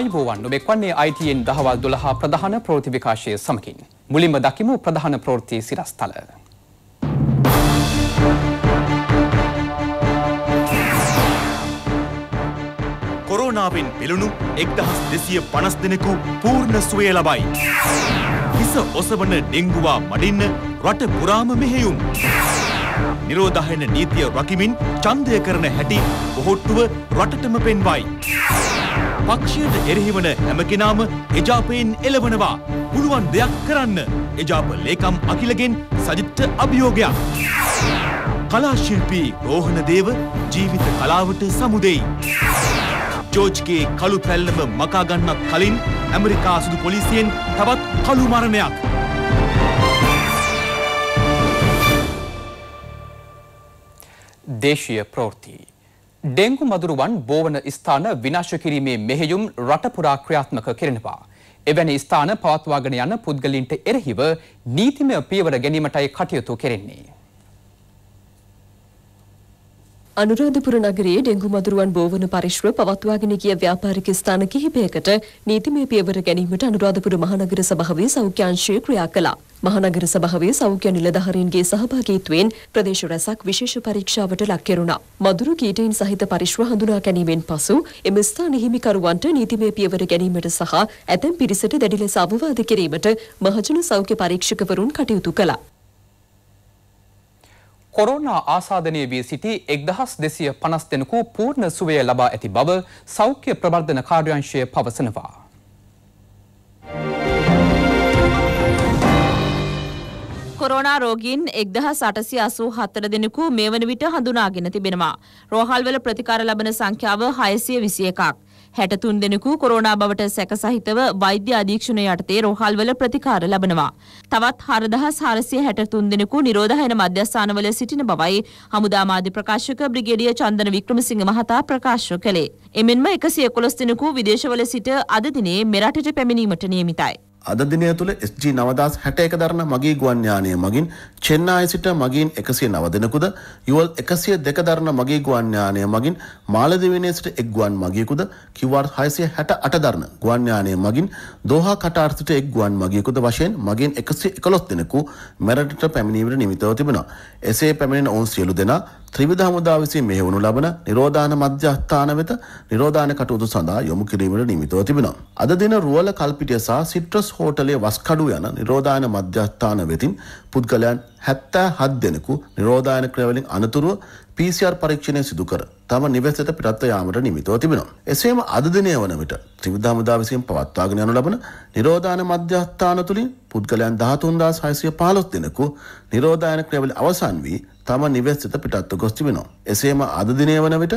ආයුබෝවන් ඔබ එක්වන්නේ ITN දහවල් 12 ප්‍රධාන ප්‍රවෘත්ති විකාශය සමකින්. මුලින්ම දකිමු ප්‍රධාන ප්‍රවෘත්ති සිරස්තල. කොරෝනාවෙන් පෙළුණු එක්දහස් දෙසිය පනස් දෙනෙකු පූර්ණ සුවය ලබයි. හිස ඔසවන ඩෙංගුවා මඩින්න රට පුරාම මෙහෙයුම්. නිරෝධහන නීතිය රකිමින් චන්දය කරන හැටි බොහොට්ටුව රටටම පෙන්වයි. පක්ෂයට එරෙහිවන හැමකෙනාම එජාපයෙන් එළවනවා. පුළුවන් දෙයක් කරන්න. එජාප ලේකම් අකිලගෙන් සජිත්ත අභියෝගයක්. කලාශිල්පී රෝහණ දේව ජීවිත කලාවට සමුදෙයි. ජෝජ්ගේ කළු පැල්ලම මකාගන්නත් කලින් ඇමරිකා සුදු පොලිසියෙන් තවත් කළු මරණයක්. දේශීය ප්‍රෝෘතිී ඩෙංගු මදුරුවන් බෝවන ස්ථාන විනාශ කිරීමේ මෙහෙයුම් රට පුරා ක්‍රියාත්මක කෙරෙනවා. එවැනි ස්ථාන පවත්වාගෙන යන පුද්ගලින්ට එරෙහිව නීතිමය පියවර ගැනීමටයි කටයුතු කෙරෙන්නේ. අනුරාධපුර නගරයේ ඩෙංගු මදුරුවන් බෝවන පරිශ්ව පවත්වාගෙන ගිය ව්‍යාපාරික ස්ථාන කිහිපයකට නීතිමය පියවර ගැනීමට අනුරාධපුර මහනගර සභාවේ සෞඛ්‍යාංශය ක්‍රියා කළා. මහනගර සභාවේ සෞඛ්‍ය නිලධාරීන්ගේ සහභාගීත්වයෙන් ප්‍රදේශ රැසක් විශේෂ පරීක්ෂාවට ලක් කෙරුණා. මදුරු කීටයින් සහිත පරිශ්ව හඳුනා ගැනීමෙන් පසු එම ස්ථාන හිමිකරුවන්ට නීතිමය පියවර ගැනීමට සහ ඇතැම් පිරිසට දැඩි ලෙස අවවාද කිරීමට මහජන සෞඛ්‍ය පරීක්ෂකවරුන් කටයුතු කළා. කොරෝනා ආසාධනය වී සිටි එක්දහස් දෙසිය පනස් දෙනකු පූර්ණ සුවය ලබා ඇති බව සෞඛ්‍ය ප්‍රවර්ධන කාර්යංශය පවසනවා. කොරෝනා රෝගීන් එක්දහස් අටසි අසූ හත්තර දෙනෙකු මේ වන විට හඳුනාගෙන තිබෙනවා. රෝහල්වල ප්‍රතිකාර ලබන සංඛ්‍යාව හයසිය විසිය එකක්. 63 දෙනෙකු කොරෝනා බවට සැක සහිතව වෛද්‍ය අධීක්ෂණය යටතේ රෝහල්වල ප්‍රතිකාර ලබනවා. තවත් 4463 දෙනෙකු නිරෝධායන මධ්‍යස්ථානවල සිටින බවයි හමුදා මාධ්‍ය ප්‍රකාශක බ්‍රිගේඩියර් චන්දන වික්‍රමසිංහ මහතා ප්‍රකාශ කළේ. එමෙන්ම 111 දෙනෙකු විදේශවල සිට අද දිනේ මෙරටට පැමිණීමට නියමිතයි. අද දිනය තුළ SG නවදස් හැට එක දරන මගේ ගුවන්්‍යානය මගින් චෙන්නාය සිට මගින් එකසිය නව දෙනකුද යුවල් එකසිය දෙක දරන මගේ ගුවන්්‍යානය මගින් මාලදිවනේ සිට එක් ගුවන් මගේකුද කිවර් හයිසිය හැට අට දරන ගුවන්්‍යානය මගින් දෝහා කටාර්සිට එක් ගුවන් මගේකුද වශයෙන් මගින් එකසි එකලොස් දෙනෙකු මැරටට පැමිණීමට නිමිතව තිබෙන. එසේ පැමිණෙන ඔවුන් සියලු දෙනා ත්‍රිවිධ හමුදා විසින් මෙහෙවනු ලබන නිරෝධාන මධ්‍යස්ථාන වෙත නිරෝධාන කටයුතු සඳහා යොමු කිරීමට නිමිතව තිබෙනවා. අද දින රුවල කල්පිටිය සහ සිට්‍රස් හෝටලේ වස්කඩු යන නිරෝධාන මධ්‍යස්ථාන වෙතින් පුද්ගලයන් හැත්තෑ හත් දෙනෙකු නිරෝධායන ක්‍රවලින් අනතුරුව PCR පරීක්ෂණය සිදුකර තම නිවසට පිටත්ව යාමට නිමිතව තිබෙනවා. එසේම අදදිනය වන විට ත්‍රිවිධාමදා විසින් පවත්වාගෙන යනු ලබන නිරෝධාන මධ්‍යස්ථාන තුළින් පුද්ගලයන් දහතුන්දාස් හයිසිය පාලොස් දෙනෙකු නිරෝධායන ක්‍රියවල අවසන් වී තම නිවස්සිත පිටත්ව ගොස් තිබෙනවා. එසේම අදදිනය වන විට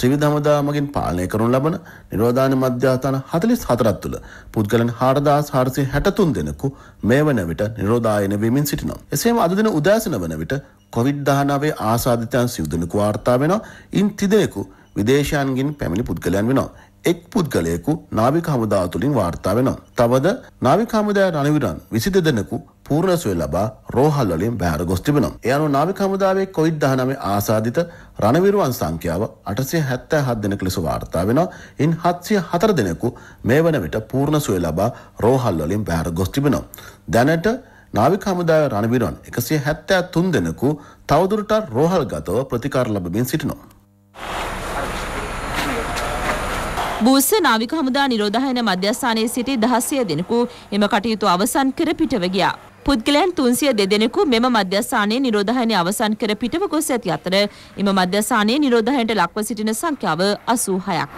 ත්‍රිවිධමදා මගින් පාලනය කරනු ලබන නිරෝධාන මධ්‍යස්ථාන හතලිස් හතරත් තුළ පුද්ගලන් හාරදාස් හාරසිය හැටතුන් දෙනෙකු මේ වන විට නිරෝධායන වෙමින් සිටිනවා. එසේම අදදින උදෑසන වන විට කොවිD-19 ආසාධිතයන් සිවුදෙනෙකු වාර්තා වෙනවා. ඉන් තිදෙනෙකු විදේශයන්ගින් පැමිණි පුද්ගලයන් වෙනවා. එක් පුද්ගලයෙකු නාවික හමුදාව තුළින් වාර්තා වෙනවා. තවද නාවික හමුදාය රණවිරන් විසි දෙදෙනෙකු පූර්ණසුව ලබා රෝහල් වලින් බෑර ගොස් තිබෙනවා. ඒ අනුව නාවික හමුදාවේ COVID-19 ආසාදිත රණවිරුවන් සංඛ්‍යාව 877 දෙනෙක් ලෙස වාර්තා වෙනවා. ඉන් 704 දෙනෙකු මේ වන විට පූර්ණසුව ලබා රෝහල් වලින් බෑර ගොස් තිබෙනවා. දැනට නාවික හමුදාව රණවිරුවන් එකසිය හැත්තෑ තුන් දෙනෙකු තවදුරටත් රෝහල් ගතව ප්‍රතිකාර ලබමින් සිටිනවා. බූස නාවික හමුදා නිරෝධායන මධ්‍යස්ථානයේ සිටි දහසය දෙනෙකු එම කටයුතු අවසන් කර පිටව ගියා. පුද්ගලයන් තුන්සිය දෙදෙනෙකු මෙම මධ්‍යස්ථානයේ නිරෝධහයනය අවසන් කර පිටව ගොස් ඇති අතර එම මධ්‍යස්ථානයේ නිරෝධහයට ලක්ව සිටින සංඛ්‍යාව අසූහයක්.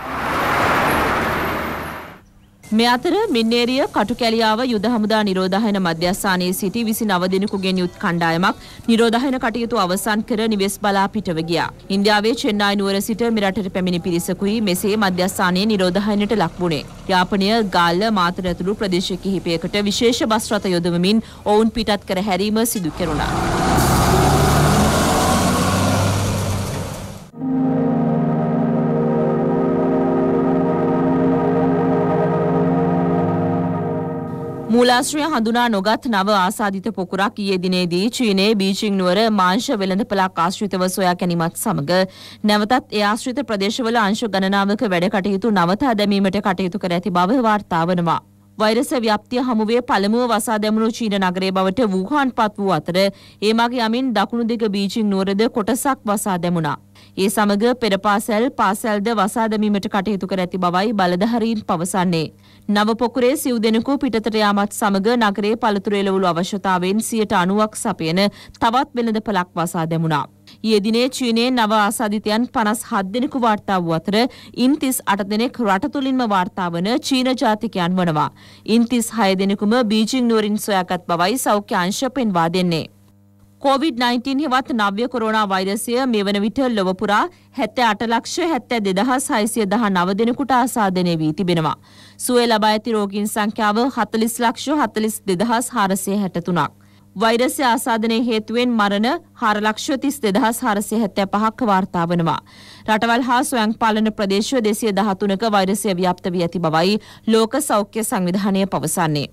මේ අතර මින්නේරිය කටුකැලියාව යුද හමුදා නිරෝධායන මධ්‍යස්ථානයේ සිටි 29 දිනකුගෙන් යුත් කණ්ඩායමක් නිරෝධායන කටයුතු අවසන් කර නිවෙස් බලා පිටව ගියා. ඉන්දියාවේ චෙන්නයි නුවර සිට මෙරටට පැමිණි පිරිසකුයි මෙසේ මධ්‍යස්ථානයේ නිරෝධායනයට ලක් වුණේ. යාපනය ගාල්ල මාතර ඇතුළු ප්‍රදේශ කිහිපයකට විශේෂ බස් රථ යොදවමින් ඔවුන් පිටත් කර හැරීම සිදු කෙරුණා. මූලාශ්‍රය හඳුනා නොගත් නව ආසාධිත පොකුරක් ඊයේ දිනේදී චීනයේ බීජිං නුවර මාංශ වෙළඳපළක් ආශ්‍රිතව සොයා ගැනීමත් සමග නැවතත් ඒ ආශ්‍රිත ප්‍රදේශවල අංශ ගණනාවක වැඩ කටයුතු නවතා දැමීමට කටයුතු කර ඇති බව වාර්තා වනවා. වෛරස ව්‍යාප්තිය හමුවේ පළමුව වසා දැමුණු චීන නගරයේ බවට වූහාන් පත් වූ අතර ඒ මග යමින් දකුණු දිග බීජිං නුවරද කොටසක් වසා දැමුණා. ඒ සමග පෙර පාසැල් පාසැල්ද වසාදමීමට කටයුතු කර ඇති බවයි බලධහරීන් පවසන්නේ. නව පොකුරේ සිව් දෙනෙකු පිටතට යාමත් සමග නගරේ පළතුරු එළවලු අවශ්‍යතාවෙන් සියයට අනුවක් සපයන තවත් වෙළඳ පලක් වසා දැමුණා. යෙදිනේ චීනයේ නව ආසාධිතයන් පනස් හත් දෙනෙකු වාර්තා වූ අතර ඉන්තිස් අට දෙනෙක් රට තුළින්ම වාර්තාාවන චීන ජාතිකයන් වනවා. ඉන්තිස් හය දෙනෙකුම බීජිං නුවරින් සොයාගත් බවයි සෞඛ්‍ය අංශ පෙන්වා දෙන්නේ. COVID-19 හෙවත් නව්‍ය කොරෝනා වෛරසය මේ වන විට ලොව පුරා 78 ලක්ෂ 72619 දෙනෙකුට ආසාදනය වී තිබෙනවා. සුවය ලබා ඇති රෝගීන් සංඛ්‍යාව 40 ලක්ෂ 42463ක්. වෛරසය ආසාදනයේ හේතුවෙන් මරණ 4 ලක්ෂ 32475ක් වාර්තා වනවා. රටවල් හා ස්වයං පාලන ප්‍රදේශ 213ක වෛරසය ව්‍යාප්ත වී ඇති බවයි ලෝක සෞඛ්‍ය සංවිධානය පවසන්නේ.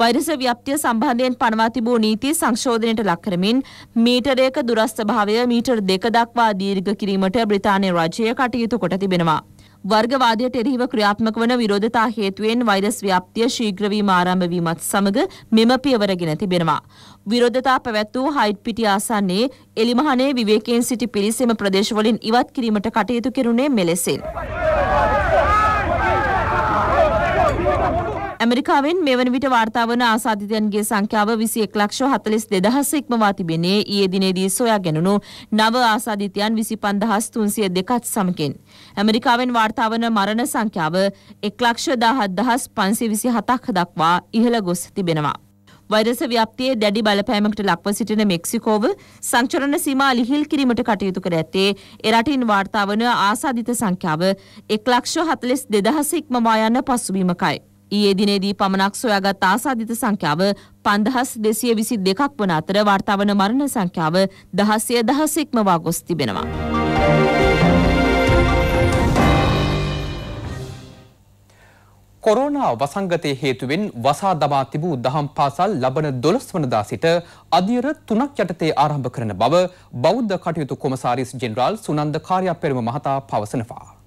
වෛරස ව්‍යාප්තිය සම්බන්ධයෙන් පනවා තිබූ නීති සංශෝධනයට ලක් කරමින් මීටරයක දුරස්ථභාවය මීටර දෙක දක්වා දීර්ඝ කිරීමට බ්‍රිතාන්‍ය රජය කටයුතු කොට තිබෙනවා. වර්ගවාදයට එරෙහිව ක්‍රියාත්මක වන විරෝධතා හේතුවෙන් වෛරස් ව්‍යාප්තිය ශීඝ්‍රවීම ආරම්භ වීමත් සමග මෙම පියවරගෙන තිබෙනවා. විරෝධතා පැවැත් වූ හයිට් පිටි ආසන්නයේ එලිමහනේ විවේකයෙන් සිටි පිරිස් එම ප්‍රදේශවලින් ඉවත් කිරීමට කටයුතු කෙරුණේ මෙලෙසින්. ඇමරිකාවෙන් මෙවන විට වාර්තාාවන ආසාධිතයන්ගේ සංඛ්‍යාව විසි එක් ලක්ෂ හතලිස් දෙදහස ඉක්මවා තිබෙනේ ඒ දිනේදී සොයා ගැනුණු නව ආසාධිතයන් විසි පන්දහස් තුන්සිය දෙකත් සමකෙන්. ඇමරිකාවෙන් වාර්තාාවන මරණ සංඛ්‍යාව එක් ලක්ෂ දාහත් දහස් පන්සි විසි හතක් දක්වා ඉහළ ගොස් තිබෙනවා. වෛරස ව්‍යාප්තියේ දැඩි බලපෑමකට ලක්ව සිටින මෙක්සිකෝව සංචරණ සීමා ලිහිල් කිරීමට කටයුතු කර ඇත්තේ එරටින් වාර්තා වන ආසාධිත සංඛ්‍යාව 1,42,000 ඉක්මවා යන පසුබිමකයි. ඊයේ දිනේදී පමණක් සොයාගත් ආසාදිත සංඛ්‍යාව 5222ක් වන අතර වාර්තා වන මරණ සංඛ්‍යාව 10000 ඉක්මවා ගොස් තිබෙනවා. කොරෝනා වසංගතය හේතුවෙන් වසා දමා තිබූ දහම් පාසල් ලබන දොළොස් වනදා සිට අධියර තුනක් යටතේ ආරම්භ කරන බව බෞද්ධ කටයුතු කොමසාරිස් ජෙනරාල් සුනන්ද කාර්යපෙරම මහතා පවසනවා.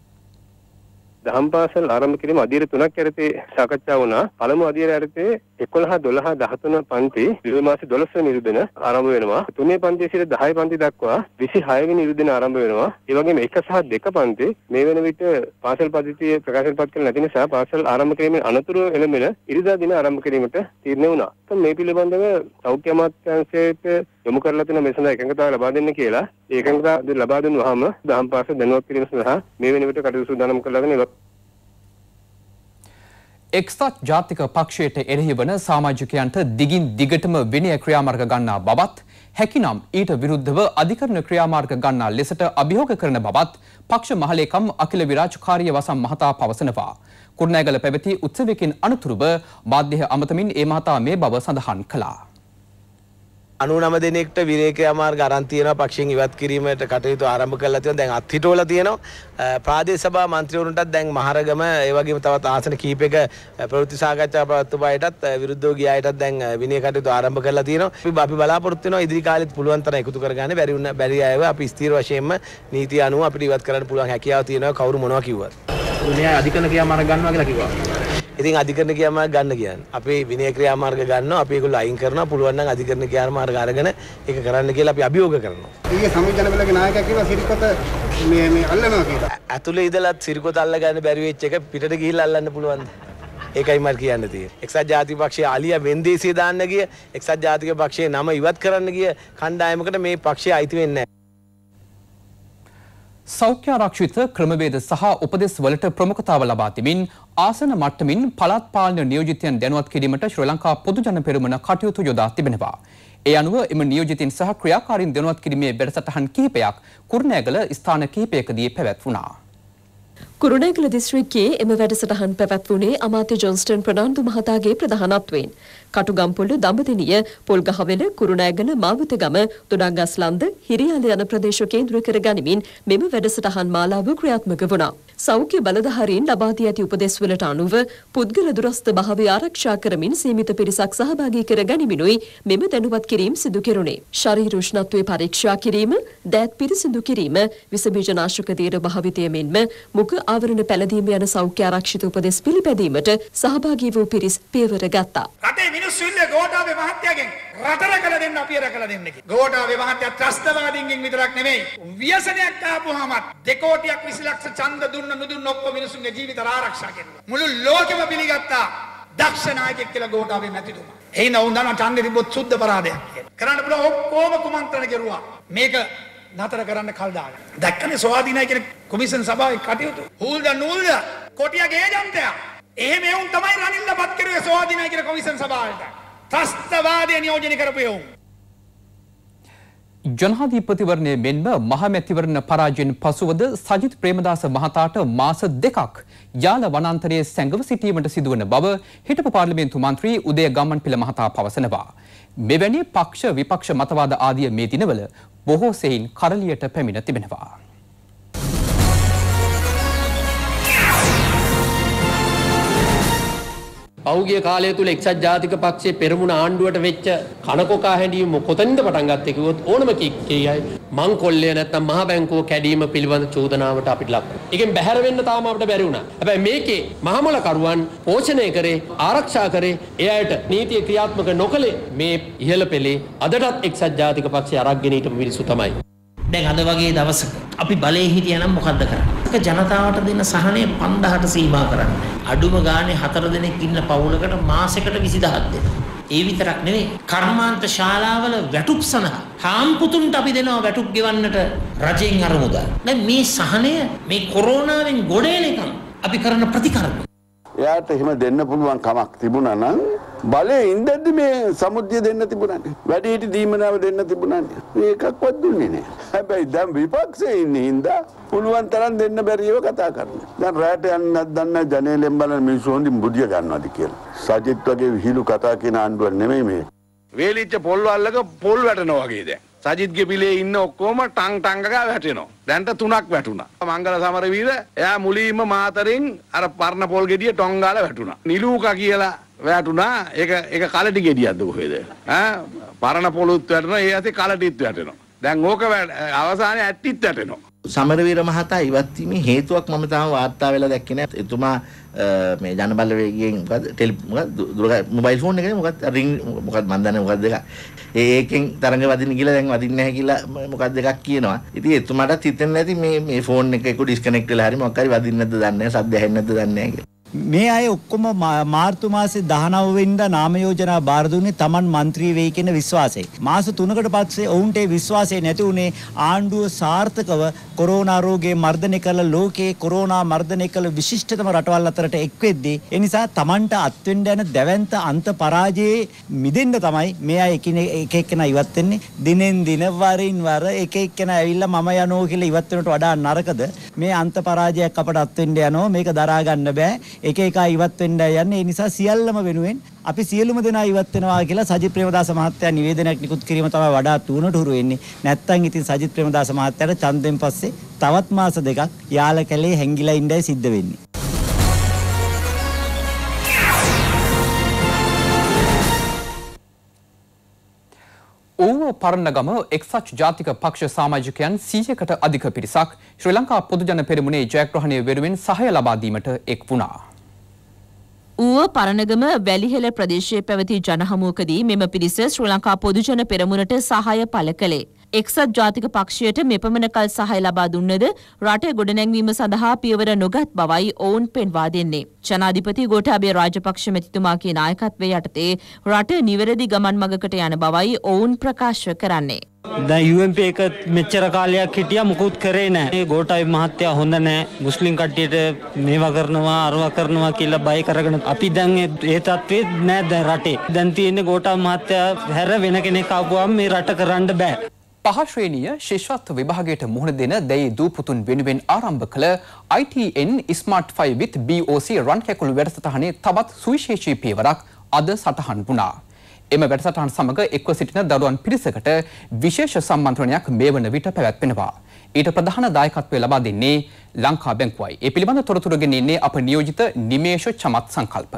දහම් පාසල් ආරම්භ කිරීම අධීර තුනක් යටතේ සාකච්ඡා වුණා. පළමු අධීර යටතේ 11 12 13 පන්ති ජූලි මාසේ 12 වෙනි නිරුදන ආරම්භ වෙනවා. 3 පන්තිය සිට 10 පන්ති දක්වා 26 වෙනි නිරුදන ආරම්භ වෙනවා. ඒ වගේම 1 සහ 2 පන්ති මේ වෙන විට පාසල් පද්ධතිය ප්‍රකාශන පත් කළ නැති නිසා පාසල් ආරම්භ කිරීමෙන් අනතුරුව එළඹෙන ඉරිදා දින ආරම්භ කිරීමට තීරණය වුණා. මේ පිළිබඳව සෞඛ්‍ය අමාත්‍යාංශයට යොමු කරලා තියෙන මේ සඳහා එකඟතාවය ලබා දෙන්න කියලා ඒ එකඟතාව ලබා දුන්නාම දහම් පාසල් දැනුවත් කිරීම සඳහා මේ වෙන විට කටයුතු සූදානම් කරලාගෙන ඉවත් එක්සත් ජාතික පක්ෂයට එරෙහි වන සාමාජිකයන්ට දිගින් දිගටම විනය ක්‍රියාමාර්ග ගන්නා බවත් හැකිනම් ඊට විරුද්ධව අධිකරණ ක්‍රියාමාර්ග ගන්නා ලෙසට අභියෝග කරන බවත් පක්ෂ මහලේකම් අකිල විරාජකාරිය වසම් මහතා පවසනවා. කුරුණෑගල පැවති උත්සවයකින් අනතුරුව මාධ්‍ය අමතමින් ඒ මහතා මේ බව සඳහන් කළා. අනුනම දෙනෙක්ට විරේකය අමාර් ගරන්තියන පක්ෂෙන් ඉවත් කිරීමට කටයුතු ආරම්භ කරලා තියෙනවා දැන් අත්හිටෝලා තියෙනවා ප්‍රාදේශ සභා මන්ත්‍රීවරුන්ටත් දැන් මහරගම ඒ වගේම තවත් ආසන කීපයක ප්‍රවෘත්ති සාකච්ඡා පවත්වපු අයටත් විරුද්ධව ගිය අයටත් දැන් විනය කටයුතු ආරම්භ කරලා තියෙනවා අපි අපි බලාපොරොත්තු වෙනවා ඉදිරි කාලෙත් පුළුවන් තරම් එකතු කරගන්න බැරි වුණ බැරි අයව අපි ස්ථීර වශයෙන්ම නීති අනුව අපිට ඉවත් කරන්න පුළුවන් හැකියාව තියෙනවා කවුරු මොනවා කිව්වත්. දුනියා අධිකරණ ක්‍රියා මාර්ග ගන්නවා කියලා කිව්වා. ඉතින් අධිකරණ ක්‍රියාමාර්ග ගන්න කියන්නේ. අපේ විනය ක්‍රියාමාර්ග ගන්නවා. අපි ඒගොල්ලෝ අයින් කරනවා. පුළුවන් නම් අධිකරණ ක්‍රියාමාර්ග අරගෙන ඒක කරන්න කියලා අපි අභියෝග කරනවා. ඊයේ සමිජන වලගේ නායකයා කිව්වා සිරිකොත මේ මේ අල්ලනවා කියලා. ඇතුලේ ඉඳලත් සිරිකොත අල්ලගන්න බැරි වෙච්ච එක පිටට ගිහිල්ලා අල්ලන්න පුළුවන්ද? ඒකයි මට කියන්න තියෙන්නේ. එක්සත් ජාතික පක්ෂයේ අලිය වෙන්දේසිය දාන්න ගිය එක්සත් ජාතික පක්ෂයේ නම ඉවත් කරන්න ගිය කණ්ඩායමකට මේ පක්ෂය අයිති වෙන්නේ නැහැ. සෞඛ්‍යාරක්ෂිත ක්‍රමවේද සහ උපදෙස් වලට ප්‍රමුඛතාව ලබා තිබින් ආසන මට්ටමින් පළාත් පාලන නියෝජිතයන් දැනුවත් කිරීමට ශ්‍රී ලංකා පොදුජන පෙරමුණ කටයුතු යොදා තිබෙනවා. ඒ අනුව එම නියෝජිතින් සහ ක්‍රියාකාරීන් දැනුවත් කිරීමේ වැඩසටහන් කිහිපයක් කුරුණෑගල ස්ථාන කිහිපයකදී පැවැත්වුණා. කුරුණෑගල දිස්ත්‍රික්කයේ එම වැඩසටහන් පැවැත්වුණේ අමාත්‍ය ජොන්ස්ටන් ප්‍රනාන්දු මහතාගේ ප්‍රධානත්වයෙන්. කටුගම්පොළ දඹදෙනිය, පොල්ගහවෙල, කුරුණෑගල, මාවතගම, දොඩංගස්ලන්ද, හිරියල යන ප්‍රදේශ කේන්ද්‍ර කරගනිමින් මෙම වැඩසටහන් මාලාව ක්‍රියාත්මක වුණා. සෞඛ්‍ය බලධාරීන් ලබා දී ඇති උපදෙස් වලට අනුව පුද්ගල දුරස්ත භාවය ආරක්ෂා කරමින් සීමිත පිරිසක් සහභාගී කර ගැනීමනුයි මෙම දැනුවත් කිරීම සිදු කෙරුණේ. ශරීර උෂ්ණත්වයේ පරීක්ෂා කිරීම, දෑත් පිරිසිදු කිරීම, විස බීජ නාශක දීර භාවිතය මෙන්ම මුඛ ආවරණ පැළඳීම යන සෞඛ්‍ය ආරක්ෂිත උපදෙස් පිළිපැදීමට සහභාගී වූ පිරිස් පියවර ගත්තා. රටේ මිනිස්සු ඉන්න ගෝඨාභය මහත්තයාගෙන් රට රැකලා දෙන්න අපි රැකලා දෙන්න කියලා. ගෝඨාභය මහත්තයා ත්‍රස්තවාදීන්ගෙන් විතරක් නෙමෙයි ව්‍යසනයක් ආපුවාමත් දෙකෝටියක් 20 ලක්ෂ ඡන්ද දුන්න නුදුන්න ඔක්කොම මිනිසුන්ගේ ජීවිත ආරක්ෂා කෙරුවා. මුළු ලෝකෙම පිළිගත්තා දක්ෂ නායකයෙක් කියලා ගෝඨාභය මැතිතුමා. එහෙනම් උන් දන්නා ඡන්දෙ තිබ්බොත් සුද්ධ පරාදයක් කියලා. කරන්න පුළුවන් ඔක්කොම කුමන්ත්‍රණ කෙරුවා. මේක නතර කරන්න කල් දාගෙන. දැක්කනේ සෝවාදීනයි කියන කොමිෂන් සභාවේ කටයුතු. හූල්ද නූල්ද කොටියගේ ඒජන්තයා. එහෙම එවුන් තමයි රනිල්ල පත් කරුවේ සෝවාදීනයි කියන කොමිෂන් සභාවට. ත්‍රස්තවාදය නියෝජනය කරපු එවුන්. ජනාධීපතිවරණය මෙන්ම මහමැතිවරණ පරාජයෙන් පසුවද සජිත් ප්‍රේමදාස මහතාට මාස දෙකක් යාල වනන්තරයේ සැඟව සිටීමට සිදුවන බව හිටපු පාර්ලිමේන්තු මන්ත්‍රී උදය ගමන් පිළ මහතා පවසනවා. මෙවැනි පක්ෂ විපක්ෂ මතවාද ආදිය මේ දිනවල බොහෝ සෙයින් කරලියට පැමිණ තිබෙනවා. පෞගිය කාලය තුළ එක්සත් ජාතික පක්ෂේ පෙරමුණ ආණ්ඩුවට වෙච්ච කනකොකා හැඩීම කොතනින්ද පටන් ගත්තේ කිව්වොත් ඕනම කීයයි මං කොල්ලේ නැත්තම් මහ බැංකුව කැඩීම පිළිබඳ චෝදනාවට අපිට ලක් වුණා. ඒකෙන් බැහැර වෙන්න තාම අපිට බැරි වුණා. හැබැයි මේකේ මහමල කරුවන් පෝෂණය කරේ ආරක්ෂා කරේ ඒ අයට නීතිය ක්‍රියාත්මක නොකළේ මේ ඉහළ පෙළේ අදටත් එක්සත් ජාතික පක්ෂේ අරක්ගෙන හිටපු මිනිස්සු තමයි. දැන් අද වගේ දවසක අපි බලේ හිටියනම් මොකද්ද කරන්නේ? ජාතික ජනතාවට දෙන සහනය 5000ට සීමා කරන්නේ. අඩුම ගානේ 4 දෙනෙක් ඉන්න පවුලකට මාසෙකට 20000ක් දෙනවා. ඒ විතරක් නෙවෙයි කර්මාන්ත ශාලාවල වැටුප් සඳහා හාම්පුතුන්ට අපි දෙනවා වැටුප් ගෙවන්නට රජයෙන් අරමුදල්. දැන් මේ සහනය මේ කොරෝනාවෙන් ගොඩ එනකම් අපි කරන ප්‍රතිකර්ම එයාට එහෙම දෙන්න පුළුවන් කමක් තිබුණා නම් බලේ ඉඳද්දි මේ සමුද්‍ය දෙන්න තිබුණානේ. වැඩිහිටි දීමනාව දෙන්න තිබුණානේ. මේකක්වත් දුන්නේ නැහැ. හැබැයි දැන් විපක්ෂයේ ඉන්නේ හින්දා පුළුවන් තරම් දෙන්න බැරිව කතා කරනවා. දැන් රැට යන්නත් දන්නේ ජනේලෙන් බලන මිනිස්සු හොඳින් බුදිය ගන්නවාද කියලා. සජිත් වගේ විහිළු කතා කියන ආණ්ඩුවක් නෙමෙයි මේ. වේලිච්ච පොල් වල්ලක පොල් වැටෙනවා වගේ දැන්. සජිත්ගේ පිලේ ඉන්න ඔක්කොම ටං ටංගකා වැටෙනවා. දැන්ට තුනක් වැටුණා. මංගල සමරවීර එයා මුලින්ම මාතරෙන් අර පර්ණ පොල් ගෙඩිය ටොංගාල වැටුණා. නිලූකා කියලා වැටුණා. ඒක ඒක කලටි ගෙඩියක්ද කොහෙද? ඈ පර්ණ පොලුත් වැටෙනවා. ඒ ඇති කලටිත් වැටෙනවා. දැන් ඕක අවසානයේ ඇට්ටිත් වැටෙනවා. සමරවීර මහතා ඉවත් වීමේ හේතුවක් මම තාම වාර්තා වෙලා දැක්කේ නැහැ. එතුමා මේ ජනබල වේගයෙන් මොකද ටෙලි මොකද දුරග මොබයිල් ෆෝන් එකනේ මොකද රින් මොකද මන් දන්නේ මොකද දෙක. ඒකෙන් තරඟ වදින්න කියලා දැන් වදින්නේ නැහැ කියලා මොකද දෙකක් කියනවා. ඉතින් එතුමාටත් හිතෙන්නේ නැති මේ මේ ෆෝන් එක එක ඩිස්කනෙක්ට් වෙලා හරි මොකක් හරි වදින්නේ නැද්ද දන්නේ නැහැ. සද්ද ඇහෙන්නේ නැද්ද දන්නේ නැහැ කියලා. මේ අය ඔක්කොම මාර්තු මාසේ 19 වෙනිදා නාම යෝජනා බාර දුන්නේ Taman മന്ത്രി වෙයි කියන විශ්වාසයෙන්. මාස 3කට පස්සේ ඔවුන්ට ඒ විශ්වාසය නැති වුණේ ආණ්ඩුව සාර්ථකව කොරෝනා රෝගේ මර්ධනය කළ ලෝකයේ කොරෝනා මර්ධනය කළ විශිෂ්ටතම රටවල් අතරට එක් වෙද්දී ඒ නිසා Tamanට අත් වෙන්න යන දැවැන්ත අන්ත පරාජයේ මිදෙන්න තමයි මේ අය එක එක්කෙනා ඉවත් වෙන්නේ. දිනෙන් දින වරින් වර එක එක්කෙනා ඇවිල්ලා මම යනවා කියලා ඉවත් වෙනට වඩා නරකද මේ අන්ත පරාජයක් අපට අත් වෙන්න යනවා මේක දරා ගන්න බෑ එක එක ඉවත් වෙන්න යන්නේ. ඒ නිසා සියල්ලම වෙනුවෙන් අපි සියලුම දෙනා ඉවත් වෙනවා කියලා සජිත් ප්‍රේමදාස මහත්තයා නිවේදනයක් නිකුත් කිරීම තමයි වඩාත් උනට හුරු වෙන්නේ. නැත්තම් ඉතින් සජිත් ප්‍රේමදාස මහත්තයාට ඡන්දෙන් පස්සේ තවත් මාස දෙකක් යාලකැලේ හැංගිලා ඉඳයි සිද්ධ වෙන්නේ. ඔව්ව පරණගම එක්සත් ජාතික පක්ෂ සාමාජිකයන් සීයකට අධික පිරිසක් ශ්‍රී ලංකා පොදුජන පෙරමුණේ ජයග්‍රහණය වෙනුවෙන් සහය ලබා දීමට එක් වුණා. ඌව පරණගම වැලිහෙළ ප්‍රදේශයේ පැවති ජනහමුවකදී මෙම පිරිස ශ්‍රී ලංකා පොදුජන පෙරමුණට සහාය පළ කළේ. එක්සත් ජාතික පක්ෂයට මෙපමණකල් සහය ලබා දුන්නද රට ගොඩනැංවීම සඳහා පියවර නොගත් බවයි ඔවුන් පෙන්වා දෙන්නේ. ජනාධිපති ගෝඨාභය රාජපක්ෂ මැතිතුමාගේ නායකත්වය යටතේ රට නිවැරදි ගමන් මගකට යන බවයි ඔවුන් ප්‍රකාශ කරන්නේ. දැන් UMP එක මෙච්චර කාලයක් හිටියා මුකුත් කරේ නැහැ. ඒ ගෝඨාභය මහත්තයා හොඳ නැහැ. මුස්ලිම් කට්ටියට මේවා කරනවා අරවා කරනවා කියලා බය කරගෙන අපි දැන් ඒ තත්ත්වෙත් නැහැ දැන් රටේ. දැන් තියෙන්නේ ගෝඨාභය මහත්තයා හැර වෙන කෙනෙක් ආපුවාම මේ රට කරන්න බෑ. පහ ශ්‍රේණිය ශිෂ්‍යත්ව විභාගයට මුහුණ දෙන දැයි දූපුතුන් වෙනුවෙන් ආරම්භ කළ ITN Smart 5 with BOC රන් කැකුළු වැඩසටහනේ තවත් සුවිශේෂී පියවරක් අද සටහන් වුණා. එම වැඩසටහන් සමග එක්ව සිටින දරුවන් පිරිසකට විශේෂ සම්මන්ත්‍රණයක් මේ වන විට පැවැත්වෙනවා. ඊට ප්‍රධාන දායකත්වය ලබා දෙන්නේ ලංකා බැංකුවයි. ඒ පිළිබඳ තොරතුරු ගෙනෙන්නේ අප නියෝජිත නිමේෂ චමත් සංකල්ප.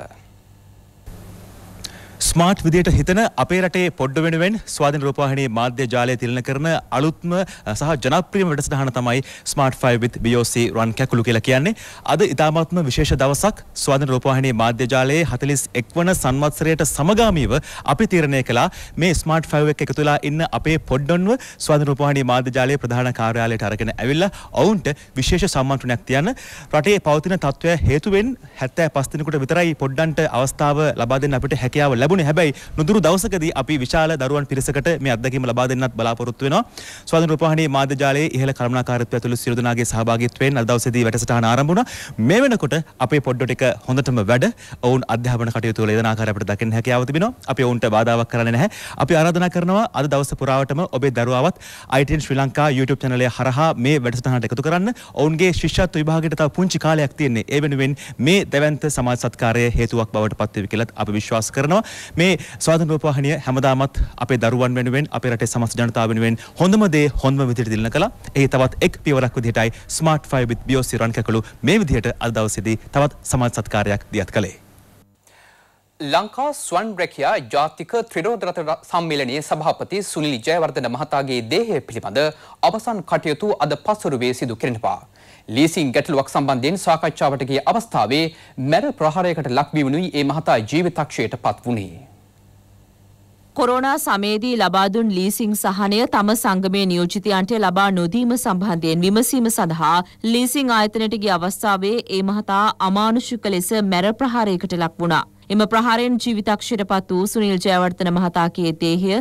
ස්මාර්ට් විදියට හිතන අපේ රටේ පොඩ්ඩ වෙනුවෙන් ස්වාධීන රූපවාහිනී මාධ්‍ය ජාලය තිලන කරන අලුත්ම සහ ජනප්‍රියම වැඩසටහන තමයි ස්මාර්ට් 5 with BOC රන් කැකුළු කියලා කියන්නේ. අද ඉතාමත්ම විශේෂ දවසක් ස්වාධීන රූපවාහිනී මාධ්‍ය ජාලයේ 41 වන සංවත්සරයට සමගාමීව අපි තීරණය කළා මේ ස්මාර්ට් 5 එක එකතු වෙලා ඉන්න අපේ පොඩ්ඩොන්ව ස්වාධීන රූපවාහිනී මාධ්‍ය ජාලයේ ප්‍රධාන කාර්යාලයට අරගෙන ඇවිල්ලා ඔවුන්ට විශේෂ සම්මානටුණක් තියන්න රටේ පවතින තත්ත්වය හේතුවෙන් 75 දිනකට විතරයි පොඩ්ඩන්ට අවස්ථාව ලබා දෙන්න අපිට හැකියාව ලැබුණා. ලැබුණේ. හැබැයි නුදුරු දවසකදී අපි විශාල දරුවන් පිරිසකට මේ අත්දැකීම ලබා දෙන්නත් බලාපොරොත්තු වෙනවා. ස්වාධීන රූපවාහිනී මාධ්‍ය ජාලයේ ඉහළ කළමනාකාරීත්වය ඇතුළු සියලු දෙනාගේ සහභාගීත්වයෙන් අද දවසේදී වැඩසටහන ආරම්භ වුණා. මේ වෙනකොට අපේ පොඩ්ඩොට එක හොඳටම වැඩ ඔවුන් අධ්‍යාපන කටයුතු වල යෙදෙන ආකාරය අපිට දකින්න හැකියාව තිබෙනවා. අපි ඔවුන්ට බාධාවක් කරන්නේ නැහැ. අපි ආරාධනා කරනවා අද දවස පුරාවටම ඔබේ දරුවාවත් ITN ශ්‍රී ලංකා YouTube channel එක හරහා මේ වැඩසටහනට එකතු කරන්න. ඔවුන්ගේ ශිෂ්‍යත්ව විභාගයට තව පුංචි කාලයක් තියෙන්නේ. ඒ වෙනුවෙන් මේ දැවැන්ත සමාජ සත්කාරය හේතුවක් බවට පත්වේ කියලත් අපි විශ්වාස කරනවා. මේ ස්වාධීනෝපවාහනීය හැමදාමත් අපේ දරුවන් වෙනුවෙන් අපේ රටේ සමස්ත ජනතාව වෙනුවෙන් හොඳම දේ හොඳම විදිහට දිලන කළා. ඒ තවත් එක් පියවරක් විදිහටයි ස්මාර්ට් 5 with BOC රන් කැකළු මේ විදිහට අද දවසේදී තවත් සමාජ සත්කාරයක් දියත් කළේ. ලංකා ස්වන් රැකයා ජාතික ත්‍රිරෝධරත සම්මිලනයේ සභාපති සුනිල් ජයවර්ධන මහතාගේ දේහය පිළිබඳ අවසන් කටයුතු අද පසුරුවේ සිදු කරනවා. ලීසින් ගැටලුවක් සම්බන්ධයෙන් සාකච්ඡාවට ගිය අවස්ථාවේ මැර ප්‍රහාරයකට ලක්වීමනුයි ඒ මහතා ජීවිතක්ෂයට පත් වුණේ. කොරෝනා සමයේදී ලබා දුන් ලීසිං සහනය තම සංගමයේ නියෝජිතයන්ට ලබා නොදීම සම්බන්ධයෙන් විමසීම සඳහා ලීසිං ආයතනයට ගිය අවස්ථාවේ ඒ මහතා අමානුෂික ලෙස මැර ප්‍රහාරයකට ලක් වුණා. එම ප්‍රහාරයෙන් ජීවිතක්ෂයට පත් වූ සුනිල් ජයවර්ධන මහතාගේ දේහය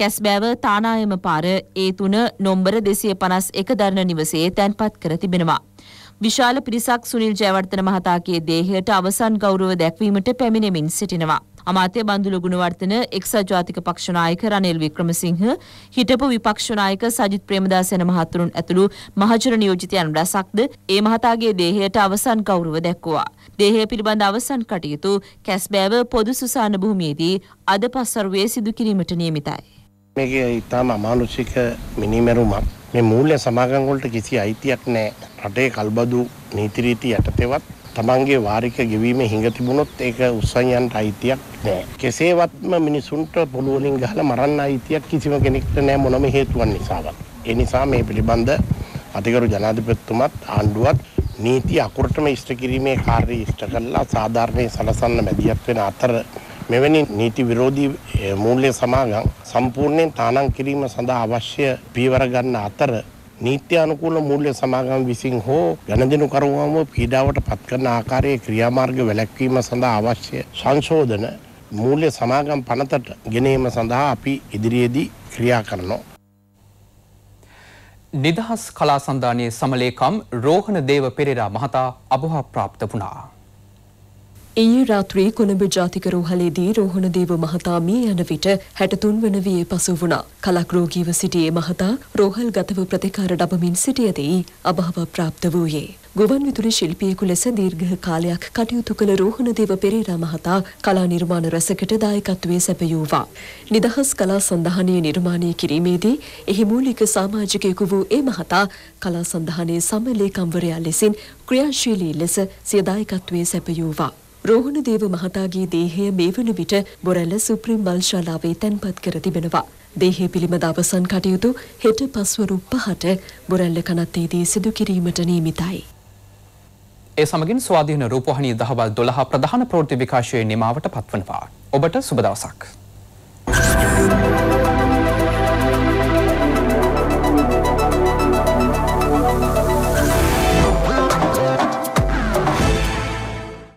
කැස්බෑව තානායම පාර ඒ තුන නොම්බර දෙසිය පනස් එක දරණ නිවසේ තැන්පත් කර තිබෙනවා. විශාල පිරිසක් සුනිල් ජයවර්ධන මහතාගේ දේහයට අවසන් ගෞරව දැක්වීමට පැමිණෙමින් සිටිනවා. අමාත්‍ය බන්දුල ගුණවර්ධන එක්සත් ජාතික පක්ෂ නායක රනිල් වික්‍රමසිංහ හිටපු විපක්ෂ නායක සජිත් ප්‍රේමදාසයන මහතුරුන් ඇතුළු මහජන නියෝජිතයන් රැසක්ද ඒ මහතාගේ දේහයට අවසන් ගෞරව දැක්වුවා. දේහය පිළිබඳ අවසන් කටයුතු කැස්බෑව පොදු සුසාන භූමියේදී අද පස්වරුවේ සිදු කිරීමට නියමිතයි. මේක ඉතාම අමානුෂික මිනිමැරුමක්. මේ මූල්‍ය සමාගම් වලට කිසි අයිතියක් නැහැ. රටේ කල්බදු නීති රීති යටතේවත් තමන්ගේ වාරික ගෙවීමේ හිඟ තිබුණොත් ඒක උසයන්ට අයිතියක් නෑ. කෙසේවත්ම මිනිසුන්ට පුළුවනින් ගහලා මරන්න අයිතියක් කිසිම කෙනෙක්ට නෑ මොනම හේතුවක් නිසාවත්. ඒ නිසා මේ පිළිබඳ අධිකරු ජනාධිපතිතුමත් ආණ්ඩුවත් නීති අකුරටම ඉෂ්ට කිරීමේ කාර්යය ඉෂ්ට කරලා සාධාරණේ සලසන්න මැදිහත් වෙන අතර මෙවැනි නීති විරෝධී මූල්‍ය සමාගම් සම්පූර්ණයෙන් තානම් කිරීම සඳහා අවශ්‍ය පියවර ගන්න අතර නීත්‍ය අනුකූල මූල්‍ය සමාගම් විසින් හෝ ගණදෙනු කරුවාම පීඩාවට පත් කරන ආකාරයේ ක්‍රියාමාර්ග වැළැක්වීම සඳහා අවශ්‍ය සංශෝධන මූල්‍ය සමාගම් පනතට ගෙනීම සඳහා අපි ඉදිරියේදී ක්‍රියා කරනවා නිදහස් කලා සන්ධානයේ සමලේකම් රෝහණ දේව පෙරේරා මහතා අභවා ප්‍රාප්ත වුණා. ඊයේ රාත්‍රී කොළඹ ජාතික රෝහලේදී රෝහණදේව මහතා මිය යන විට 63 වන වියේ පසු වුණා. කලක් රෝගීව සිටියේ මහතා රෝහල්ගතව ප්‍රතිකාර ලබමින් සිටියදී අභාව પ્રાપ્ત වූයේ. ගුවන් විදුලි ශිල්පියෙකු ලෙස දීර්ඝ කාලයක් කටයුතු කළ රෝහණදේව පෙරේරා මහතා කලා නිර්මාණ රැසකට දායකත්වයේ සැපයූවා. නිදහස් කලා සන්ධානය නිර්මාණය කිරීමේදී එහි මූලික සමාජිකයෙකු වූ ඒ මහතා කලා සන්ධානයේ සමලේකම්වරයා ලෙසින් ක්‍රියාශීලී ලෙස සිය දායකත්වයේ සැපයූවා. රෝහණදේව මහතාගේ දේහය මේ වන විට බොරැල්ල සුප්‍රීම් මල්ශාලාවේ තැන්පත් කර තිබෙනවා. දේහය පිළිබඳ අවසන් කටයුතු හෙට පස්වරු පහට බොරැල්ල කනත්තේදී සිදු කිරීමට නියමිතයි. ඒ සමගින් ස්වාධීන රූපවාහිනී දහවල් 12 ප්‍රධාන ප්‍රවෘත්ති විකාශයේ නිමාවට පත්වනවා. ඔබට සුබ දවසක්. Thank you.